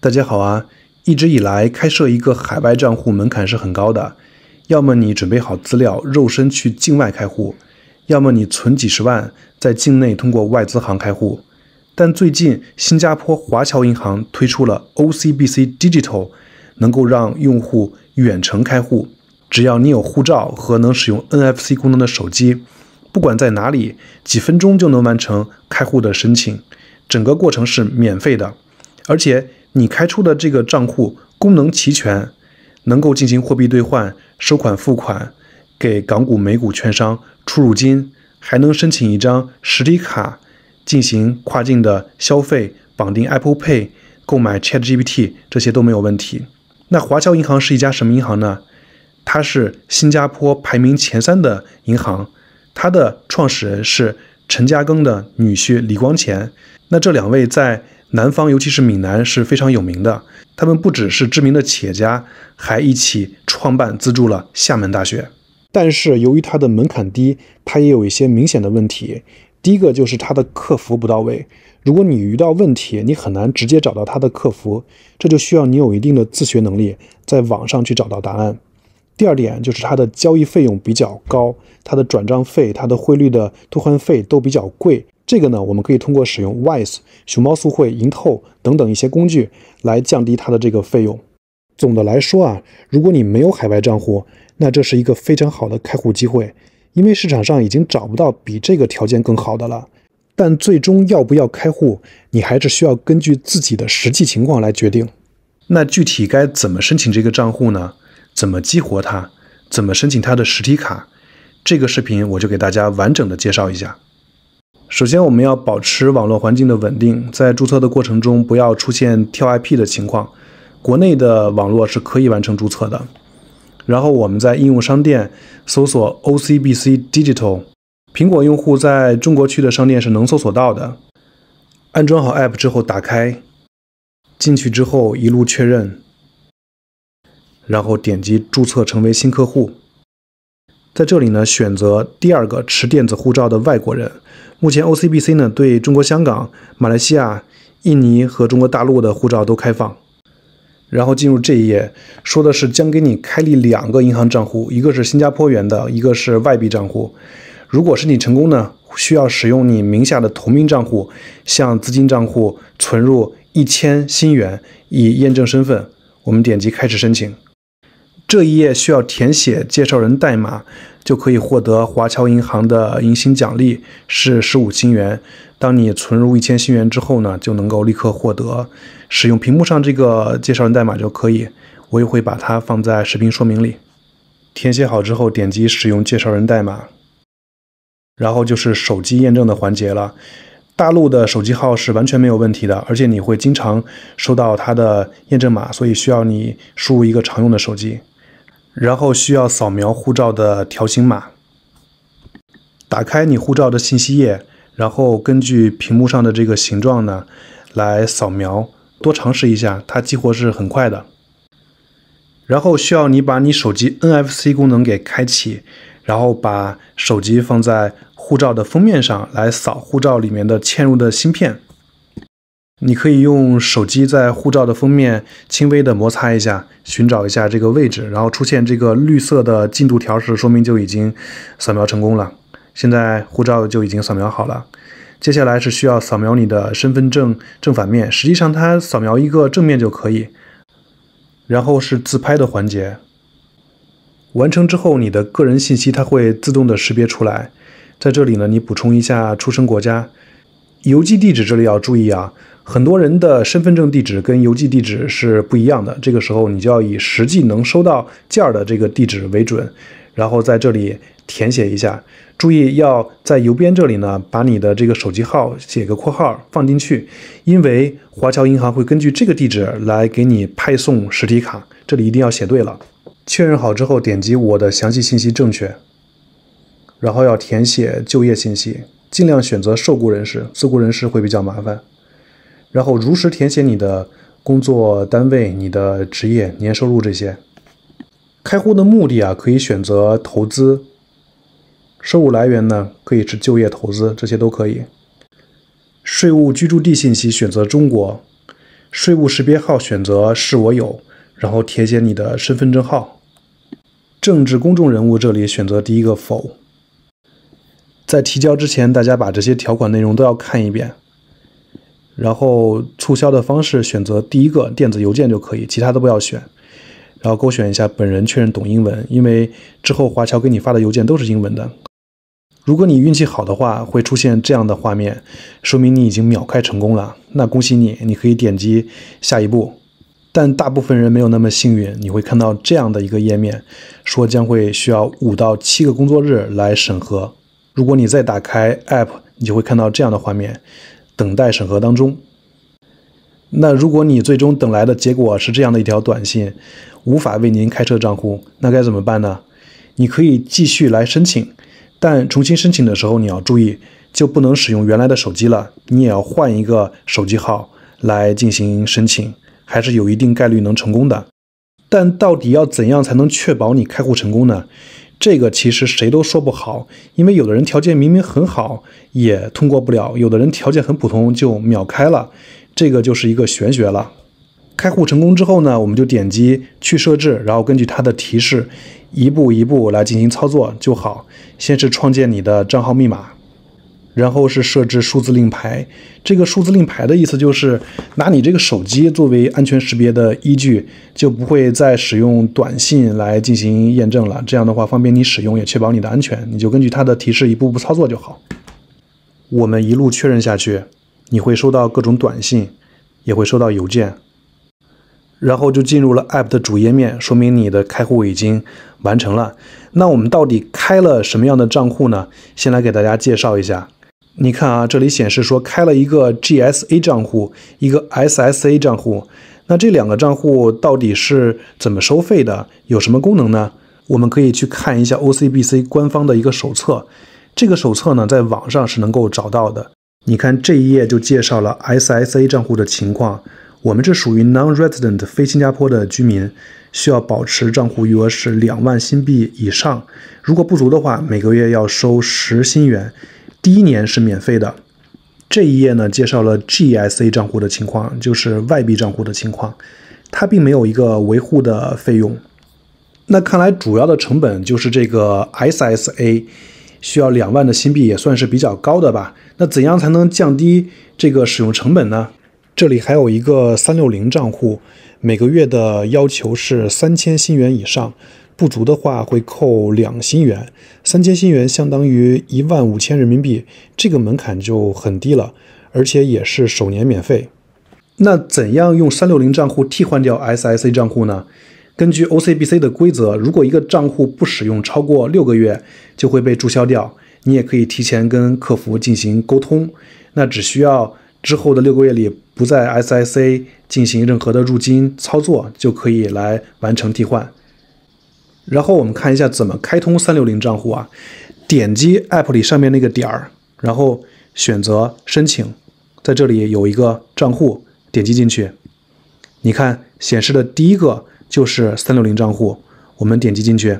大家好啊！一直以来，开设一个海外账户门槛是很高的，要么你准备好资料，肉身去境外开户，要么你存几十万在境内通过外资行开户。但最近，新加坡华侨银行推出了 OCBC Digital，能够让用户远程开户，只要你有护照和能使用 NFC 功能的手机，不管在哪里，几分钟就能完成开户的申请，整个过程是免费的。而且你开出的这个账户功能齐全，能够进行货币兑换、收款付款，给港股、美股券商出入金，还能申请一张实体卡进行跨境的消费，绑定 Apple Pay 购买 ChatGPT 这些都没有问题。那华侨银行是一家什么银行呢？它是新加坡排名前三的银行，它的创始人是陈嘉庚的女婿李光前。那这两位在。南方，尤其是闽南，是非常有名的。他们不只是知名的企业家，还一起创办资助了厦门大学。但是，由于它的门槛低，它也有一些明显的问题。第一个就是它的客服不到位，如果你遇到问题，你很难直接找到它的客服，这就需要你有一定的自学能力，在网上去找到答案。第二点就是它的交易费用比较高，它的转账费、它的汇率的兑换费都比较贵。这个呢，我们可以通过使用 Wise、熊猫速汇、银透等等一些工具来降低它的这个费用。总的来说啊，如果你没有海外账户，那这是一个非常好的开户机会，因为市场上已经找不到比这个条件更好的了。但最终要不要开户，你还是需要根据自己的实际情况来决定。那具体该怎么申请这个账户呢？怎么激活它？怎么申请它的实体卡？这个视频我就给大家完整的介绍一下。首先，我们要保持网络环境的稳定，在注册的过程中不要出现跳 IP 的情况。国内的网络是可以完成注册的。然后我们在应用商店搜索 OCBC Digital，苹果用户在中国区的商店是能搜索到的。安装好 App 之后，打开，进去之后一路确认，然后点击注册成为新客户。在这里呢，选择第二个持电子护照的外国人。目前 OCBC 呢对中国香港、马来西亚、印尼和中国大陆的护照都开放。然后进入这一页，说的是将给你开立两个银行账户，一个是新加坡元的，一个是外币账户。如果申请成功呢，需要使用你名下的同名账户向资金账户存入一千新元以验证身份。我们点击开始申请。这一页需要填写介绍人代码。就可以获得华侨银行的迎新奖励，是十五新元。当你存入一千新元之后呢，就能够立刻获得。使用屏幕上这个介绍人代码就可以，我也会把它放在视频说明里。填写好之后，点击使用介绍人代码，然后就是手机验证的环节了。大陆的手机号是完全没有问题的，而且你会经常收到它的验证码，所以需要你输入一个常用的手机。然后需要扫描护照的条形码，打开你护照的信息页，然后根据屏幕上的这个形状呢，来扫描，多尝试一下，它激活是很快的。然后需要你把你手机 NFC 功能给开启，然后把手机放在护照的封面上来扫护照里面的嵌入的芯片。你可以用手机在护照的封面轻微的摩擦一下，寻找一下这个位置，然后出现这个绿色的进度条时，说明就已经扫描成功了。现在护照就已经扫描好了。接下来是需要扫描你的身份证正反面，实际上它扫描一个正面就可以。然后是自拍的环节。完成之后，你的个人信息它会自动的识别出来。在这里呢，你补充一下出生国家、邮寄地址，这里要注意啊。很多人的身份证地址跟邮寄地址是不一样的，这个时候你就要以实际能收到件儿的这个地址为准，然后在这里填写一下。注意要在邮编这里呢，把你的这个手机号写个括号放进去，因为华侨银行会根据这个地址来给你派送实体卡，这里一定要写对了。确认好之后，点击我的详细信息正确，然后要填写就业信息，尽量选择受雇人士，自雇人士会比较麻烦。然后如实填写你的工作单位、你的职业、年收入这些。开户的目的啊，可以选择投资。收入来源呢，可以是就业、投资，这些都可以。税务居住地信息选择中国，税务识别号选择是我有，然后填写你的身份证号。政治公众人物这里选择第一个否。在提交之前，大家把这些条款内容都要看一遍。然后促销的方式选择第一个电子邮件就可以，其他都不要选。然后勾选一下本人确认懂英文，因为之后华侨给你发的邮件都是英文的。如果你运气好的话，会出现这样的画面，说明你已经秒开成功了，那恭喜你，你可以点击下一步。但大部分人没有那么幸运，你会看到这样的一个页面，说将会需要五到七个工作日来审核。如果你再打开 App，你就会看到这样的画面。等待审核当中。那如果你最终等来的结果是这样的一条短信，无法为您开设账户，那该怎么办呢？你可以继续来申请，但重新申请的时候你要注意，就不能使用原来的手机了，你也要换一个手机号来进行申请，还是有一定概率能成功的。但到底要怎样才能确保你开户成功呢？这个其实谁都说不好，因为有的人条件明明很好也通过不了，有的人条件很普通就秒开了，这个就是一个玄学了。开户成功之后呢，我们就点击去设置，然后根据它的提示一步一步来进行操作就好。先是创建你的账号密码。然后是设置数字令牌。这个数字令牌的意思就是拿你这个手机作为安全识别的依据，就不会再使用短信来进行验证了。这样的话，方便你使用，也确保你的安全。你就根据它的提示一步步操作就好。我们一路确认下去，你会收到各种短信，也会收到邮件，然后就进入了 App 的主页面，说明你的开户已经完成了。那我们到底开了什么样的账户呢？先来给大家介绍一下。你看啊，这里显示说开了一个 GSA 账户，一个 SSA 账户。那这两个账户到底是怎么收费的？有什么功能呢？我们可以去看一下 OCBC 官方的一个手册。这个手册呢，在网上是能够找到的。你看这一页就介绍了 SSA 账户的情况。我们这属于 non-resident 非新加坡的居民，需要保持账户余额是两万新币以上。如果不足的话，每个月要收十新元。第一年是免费的。这一页呢，介绍了 GSA 账户的情况，就是外币账户的情况，它并没有一个维护的费用。那看来主要的成本就是这个 SSA，需要两万的新币，也算是比较高的吧。那怎样才能降低这个使用成本呢？这里还有一个三六零账户，每个月的要求是三千新元以上。不足的话会扣两新元，三千新元相当于一万五千人民币，这个门槛就很低了，而且也是首年免费。那怎样用三六零账户替换掉 SIC 账户呢？根据 OCBC 的规则，如果一个账户不使用超过六个月，就会被注销掉。你也可以提前跟客服进行沟通，那只需要之后的六个月里不在 SIC 进行任何的入金操作，就可以来完成替换。然后我们看一下怎么开通三六零账户啊？点击 App 里上面那个点儿，然后选择申请，在这里有一个账户，点击进去，你看显示的第一个就是三六零账户，我们点击进去，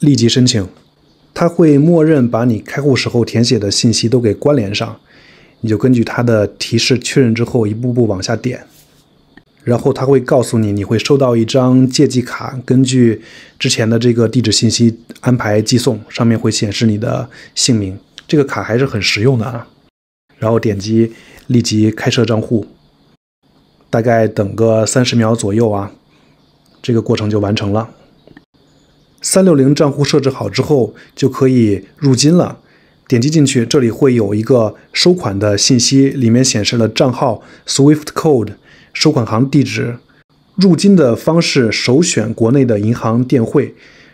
立即申请，它会默认把你开户时候填写的信息都给关联上，你就根据它的提示确认之后，一步步往下点。然后他会告诉你，你会收到一张借记卡，根据之前的这个地址信息安排寄送，上面会显示你的姓名。这个卡还是很实用的啊。然后点击立即开设账户，大概等个三十秒左右啊，这个过程就完成了。三六零账户设置好之后就可以入金了。点击进去，这里会有一个收款的信息，里面显示了账号、SWIFT code。收款行地址，入金的方式首选国内的银行电汇。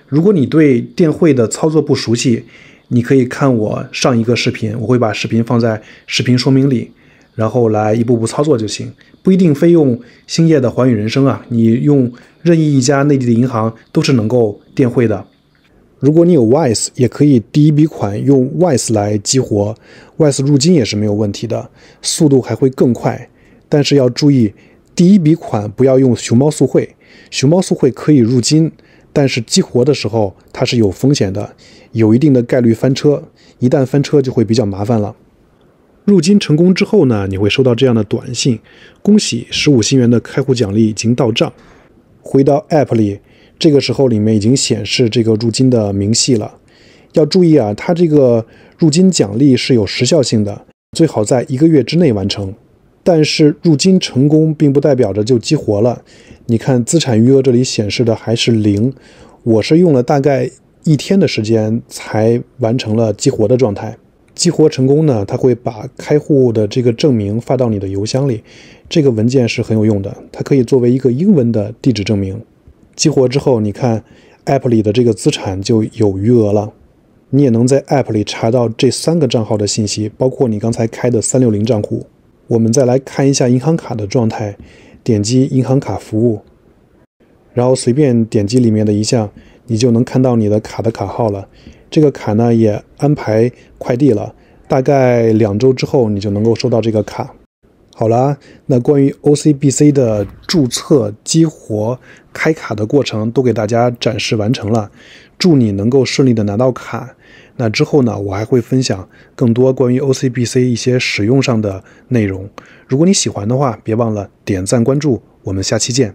如果你对电汇的操作不熟悉，你可以看我上一个视频，我会把视频放在视频说明里，然后来一步步操作就行。不一定非用兴业的寰宇人生啊，你用任意一家内地的银行都是能够电汇的。如果你有 Wise，也可以第一笔款用 Wise 来激活，Wise 入金也是没有问题的，速度还会更快。但是要注意，第一笔款不要用熊猫速汇。熊猫速汇可以入金，但是激活的时候它是有风险的，有一定的概率翻车。一旦翻车，就会比较麻烦了。入金成功之后呢，你会收到这样的短信：恭喜十五新元的开户奖励已经到账。回到 App 里，这个时候里面已经显示这个入金的明细了。要注意啊，它这个入金奖励是有时效性的，最好在一个月之内完成。但是入金成功，并不代表着就激活了。你看资产余额这里显示的还是零。我是用了大概一天的时间才完成了激活的状态。激活成功呢，它会把开户的这个证明发到你的邮箱里。这个文件是很有用的，它可以作为一个英文的地址证明。激活之后，你看 App 里的这个资产就有余额了。你也能在 App 里查到这三个账号的信息，包括你刚才开的三六零账户。我们再来看一下银行卡的状态，点击银行卡服务，然后随便点击里面的一项，你就能看到你的卡的卡号了。这个卡呢也安排快递了，大概两周之后你就能够收到这个卡。好啦，那关于 OCBC 的注册、激活、开卡的过程都给大家展示完成了。祝你能够顺利的拿到卡。那之后呢，我还会分享更多关于 OCBC 一些使用上的内容。如果你喜欢的话，别忘了点赞、关注。我们下期见。